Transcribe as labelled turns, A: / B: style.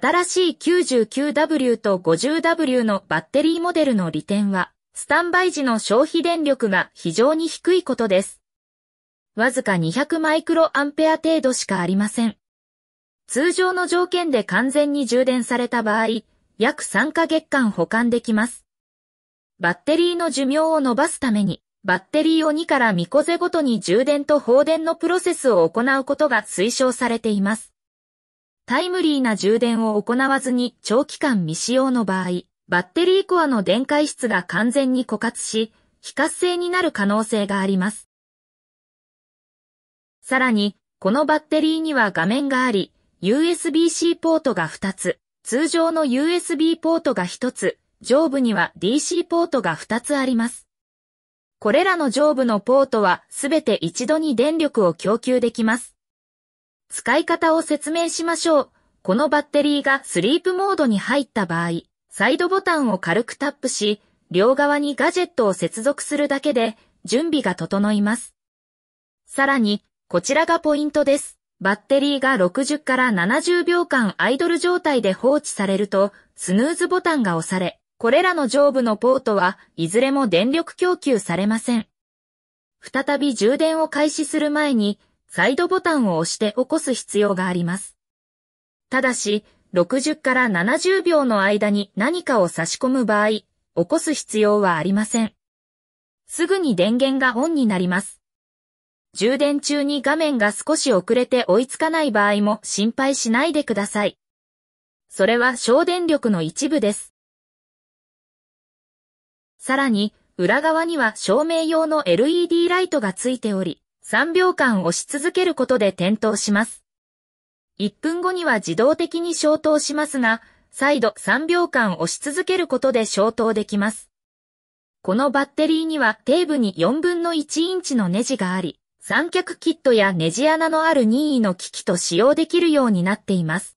A: 新しい 99W と 50W のバッテリーモデルの利点は、スタンバイ時の消費電力が非常に低いことです。わずか200マイクロアンペア程度しかありません。通常の条件で完全に充電された場合、約3ヶ月間保管できます。バッテリーの寿命を伸ばすために、バッテリーを2から2個ゼごとに充電と放電のプロセスを行うことが推奨されています。タイムリーな充電を行わずに長期間未使用の場合、バッテリーコアの電解質が完全に枯渇し、非活性になる可能性があります。さらに、このバッテリーには画面があり、USB-C ポートが2つ、通常の USB ポートが1つ、上部には DC ポートが2つあります。これらの上部のポートはすべて一度に電力を供給できます。使い方を説明しましょう。このバッテリーがスリープモードに入った場合、サイドボタンを軽くタップし、両側にガジェットを接続するだけで準備が整います。さらに、こちらがポイントです。バッテリーが60から70秒間アイドル状態で放置されると、スヌーズボタンが押され、これらの上部のポートはいずれも電力供給されません。再び充電を開始する前に、サイドボタンを押して起こす必要があります。ただし、60から70秒の間に何かを差し込む場合、起こす必要はありません。すぐに電源がオンになります。充電中に画面が少し遅れて追いつかない場合も心配しないでください。それは省電力の一部です。さらに、裏側には照明用の LED ライトがついており、3秒間押し続けることで点灯します。1分後には自動的に消灯しますが、再度3秒間押し続けることで消灯できます。このバッテリーには底部に4分の1インチのネジがあり、三脚キットやネジ穴のある任意の機器と使用できるようになっています。